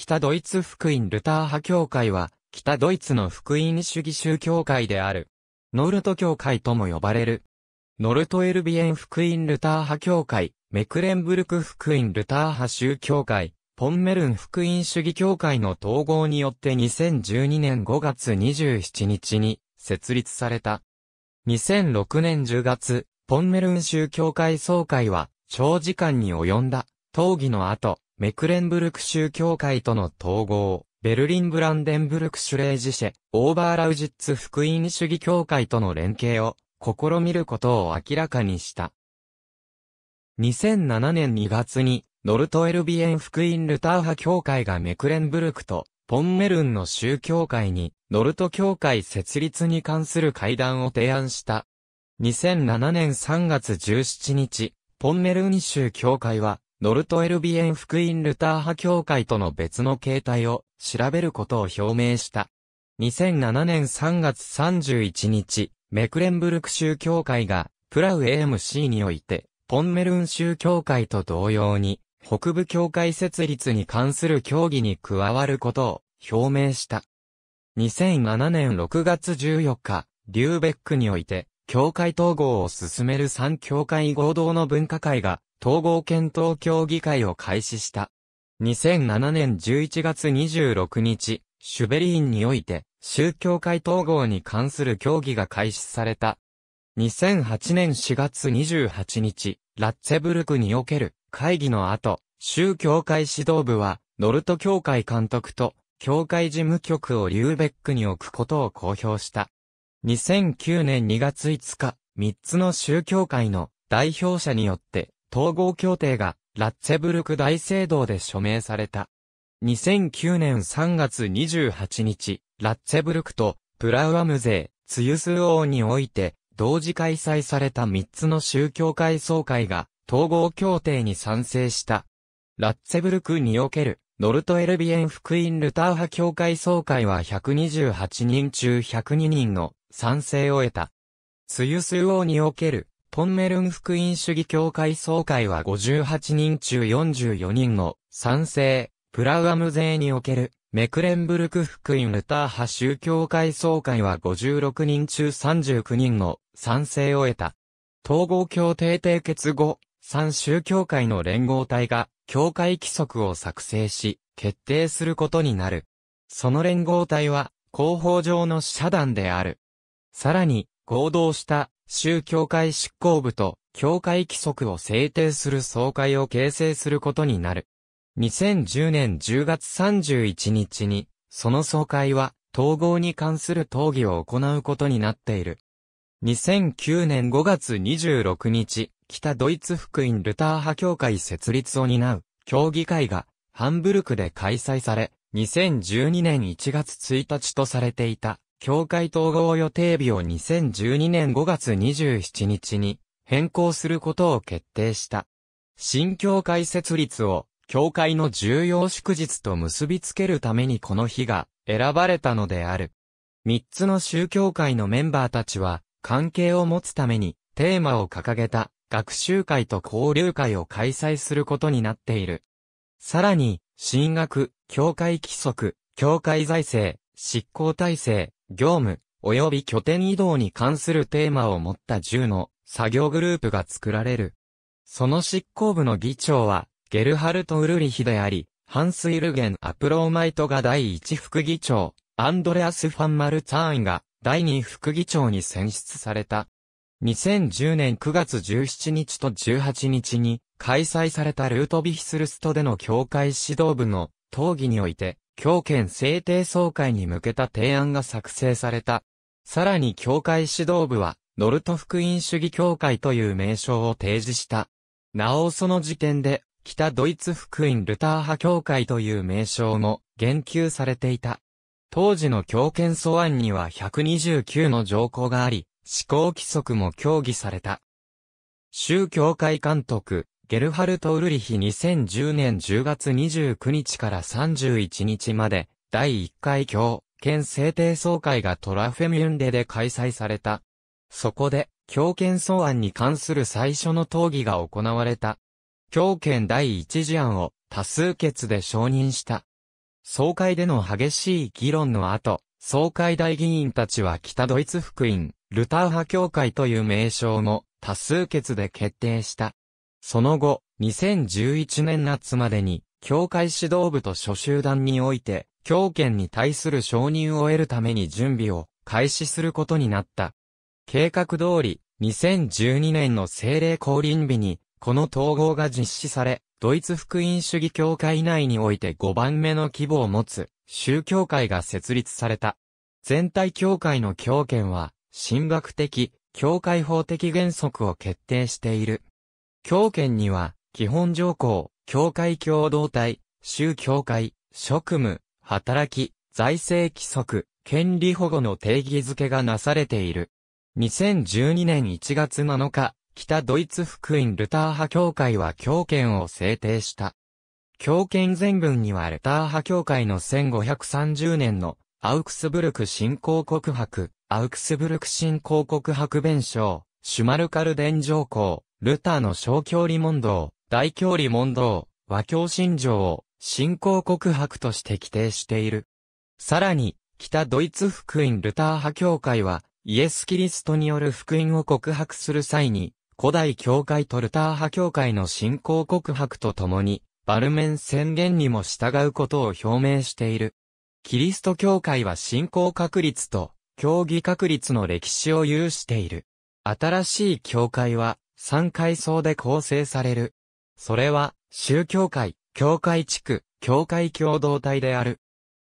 北ドイツ福音ルター派教会は、北ドイツの福音主義宗教会である。ノルト教会とも呼ばれる。ノルトエルビエン福音ルター派教会、メクレンブルク福音ルター派宗教会、ポンメルン福音主義教会の統合によって2012年5月27日に設立された。2006年10月、ポンメルン宗教会総会は長時間に及んだ討議の後、メクレンブルク州協会との統合、ベルリンブランデンブルクシュレージシェ、オーバーラウジッツ福音主義協会との連携を試みることを明らかにした。2007年2月に、ノルトエルビエン福音ルター派協会がメクレンブルクとポンメルンの宗教会に、ノルト教会設立に関する会談を提案した。2007年3月17日、ポンメルン州教会は、ノルトエルビエン福音ルター派教会との別の形態を調べることを表明した。2007年3月31日、メクレンブルク州教会が、プラウ AMC において、ポンメルン州教会と同様に、北部教会設立に関する協議に加わることを表明した。2007年6月14日、リューベックにおいて、教会統合を進める3教会合同の分科会が統合検討協議会を開始した。2007年11月26日、シュベリーンにおいて、宗教会統合に関する協議が開始された。2008年4月28日、ラッツェブルクにおける会議の後、宗教会指導部は、ノルト教会監督と、教会事務局をリューベックに置くことを公表した。2009年2月5日、3つの宗教会の代表者によって統合協定がラッツェブルク大聖堂で署名された。2009年3月28日、ラッツェブルクとプラウアム税。ツユス王において、同時開催された3つの宗教会総会が統合協定に賛成した。ラッツェブルクにおけるノルトエルビエン福音ルター派教会総会は128人中102人の賛成を得た。ツユス王におけるポンメルン福音主義協会総会は58人中44人の賛成、プラウアム勢におけるメクレンブルク福音ルター派宗教会総会は56人中39人の賛成を得た。統合協定締結後、3宗教会の連合体が、教会規則を作成し、決定することになる。その連合体は、広報上の社団である。さらに、合同した州教会執行部と教会規則を制定する総会を形成することになる。2010年10月31日に、その総会は統合に関する討議を行うことになっている。2009年5月26日、北ドイツ福音ルター派協会設立を担う協議会がハンブルクで開催され、2012年1月1日とされていた協会統合予定日を2012年5月27日に変更することを決定した。新協会設立を協会の重要祝日と結びつけるためにこの日が選ばれたのである。三つの宗教会のメンバーたちは関係を持つためにテーマを掲げた学習会と交流会を開催することになっている。さらに、進学、教会規則、教会財政、執行体制、業務、及び拠点移動に関するテーマを持った10の作業グループが作られる。その執行部の議長は、ゲルハルト・ウルリヒであり、ハンス・イルゲン・アプローマイトが第1副議長、アンドレアス・ファン・マルツァーンが第2副議長に選出された。2010年9月17日と18日に開催されたルートビヒスルストでの教会指導部の討議において、教権制定総会に向けた提案が作成された。さらに教会指導部は、ノルト福音主義教会という名称を提示した。なおその時点で、北ドイツ福音ルター派教会という名称も言及されていた。当時の教権草案には129の条項があり、施行規則も協議された。宗教会監督、ゲルハルト・ウルリヒ2010年10月29日から31日まで、第1回教、県制定総会がトラフェミュンデで開催された。そこで、教県草案に関する最初の討議が行われた。教県第1次案を多数決で承認した。総会での激しい議論の後、総会大議員たちは北ドイツ福音、ルター派協会という名称も多数決で決定した。その後、2011年夏までに、教会指導部と諸集団において、教権に対する承認を得るために準備を開始することになった。計画通り、2012年の政令降臨日に、この統合が実施され、ドイツ福音主義教会内において5番目の規模を持つ、宗教会が設立された。全体教会の教権は、神学的、教会法的原則を決定している。教権には、基本条項、教会共同体、宗教会、職務、働き、財政規則、権利保護の定義づけがなされている。2012年1月7日、北ドイツ福音ルター派教会は教権を制定した。教権全文にはルター派教会の1530年のアウクスブルク新興告白、アウクスブルク新興告白弁書、シュマルカルデン条項、ルターの小教理問答、大教理問答、和教信条を信仰告白として規定している。さらに、北ドイツ福音ルター派教会は、イエス・キリストによる福音を告白する際に、古代教会とルター派教会の信仰告白とともに、バルメン宣言にも従うことを表明している。キリスト教会は信仰確立と、教義確立の歴史を有している。新しい教会は、三階層で構成される。それは、宗教会、教会地区、教会共同体である。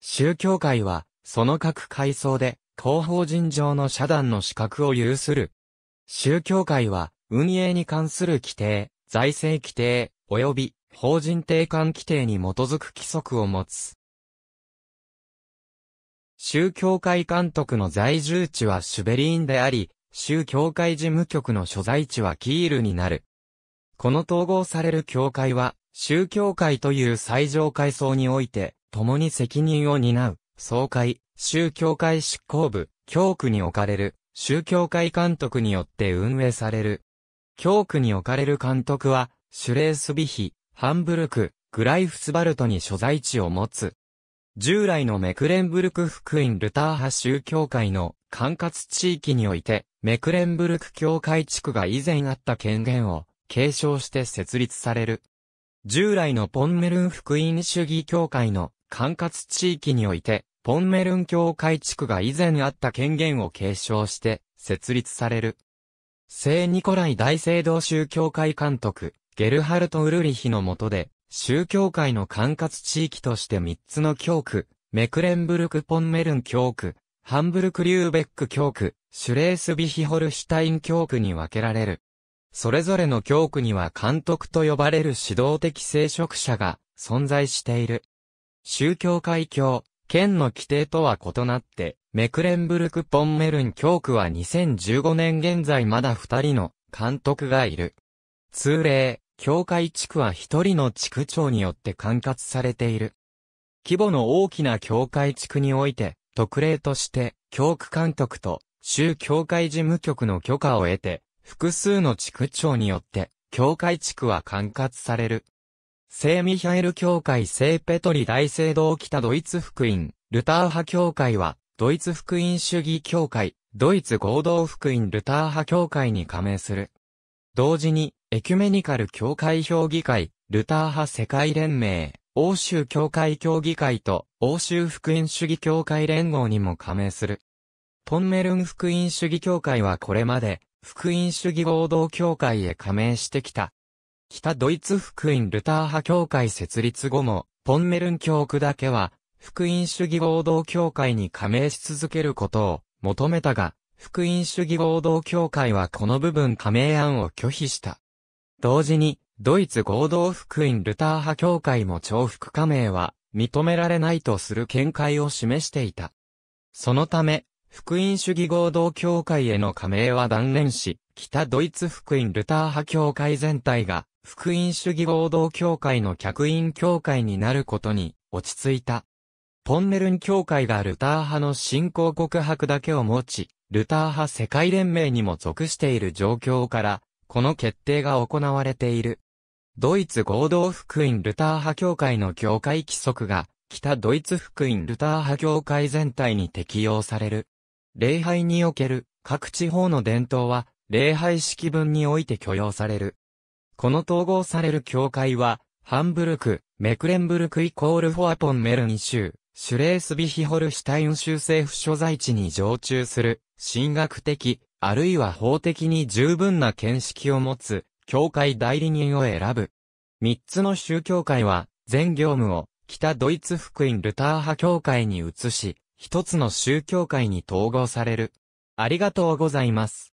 宗教会は、その各階層で、広報人上の社団の資格を有する。宗教会は、運営に関する規定、財政規定、及び法人定款規定に基づく規則を持つ。宗教会監督の在住地はシュベリーンであり、州教会事務局の所在地はキールになる。この統合される教会は、宗教会という最上階層において、共に責任を担う、総会、宗教会執行部、教区に置かれる、宗教会監督によって運営される。教区に置かれる監督は、シュレースビヒ、ハンブルク、グライフスバルトに所在地を持つ。従来のメクレンブルク福音ルター派宗教会の管轄地域において、メクレンブルク教会地区が以前あった権限を継承して設立される。従来のポンメルン福音主義教会の管轄地域において、ポンメルン教会地区が以前あった権限を継承して設立される。聖ニコライ大聖堂宗教会監督、ゲルハルト・ウルリヒの下で、宗教会の管轄地域として3つの教区、メクレンブルク・ポンメルン教区、ハンブルク・リューベック教区、シュレースビヒホルシュタイン教区に分けられる。それぞれの教区には監督と呼ばれる指導的聖職者が存在している。宗教会教、県の規定とは異なって、メクレンブルク・ポンメルン教区は2015年現在まだ2人の監督がいる。通例、教会地区は1人の地区長によって管轄されている。規模の大きな教会地区において、特例として、教区監督と州教会事務局の許可を得て、複数の地区長によって、教会地区は管轄される。聖ミハエル教会聖ペトリ大聖堂北ドイツ福音、ルター派教会は、ドイツ福音主義教会、ドイツ合同福音ルター派教会に加盟する。同時に、エキュメニカル教会評議会、ルター派世界連盟、欧州協会協議会と欧州福音主義協会連合にも加盟する。ポンメルン福音主義協会はこれまで福音主義合同協会へ加盟してきた。北ドイツ福音ルター派協会設立後も、ポンメルン教区だけは、福音主義合同協会に加盟し続けることを求めたが、福音主義合同協会はこの部分加盟案を拒否した。同時に、ドイツ合同福音ルター派協会も重複加盟は認められないとする見解を示していた。そのため、福音主義合同協会への加盟は断念し、北ドイツ福音ルター派協会全体が、福音主義合同協会の客員協会になることに落ち着いた。ポンネルン協会がルター派の新興告白だけを持ち、ルター派世界連盟にも属している状況から、この決定が行われている。ドイツ合同福音ルター派教会の教会規則が、北ドイツ福音ルター派教会全体に適用される。礼拝における各地方の伝統は、礼拝式文において許容される。この統合される教会は、ハンブルク、メクレンブルクイコールフォアポンメルニ州、シュレースビヒホルシュタイン州政府所在地に常駐する、神学的、あるいは法的に十分な見識を持つ、教会代理人を選ぶ。三つの宗教会は、全業務を、北ドイツ福音ルター派教会に移し、一つの宗教会に統合される。ありがとうございます。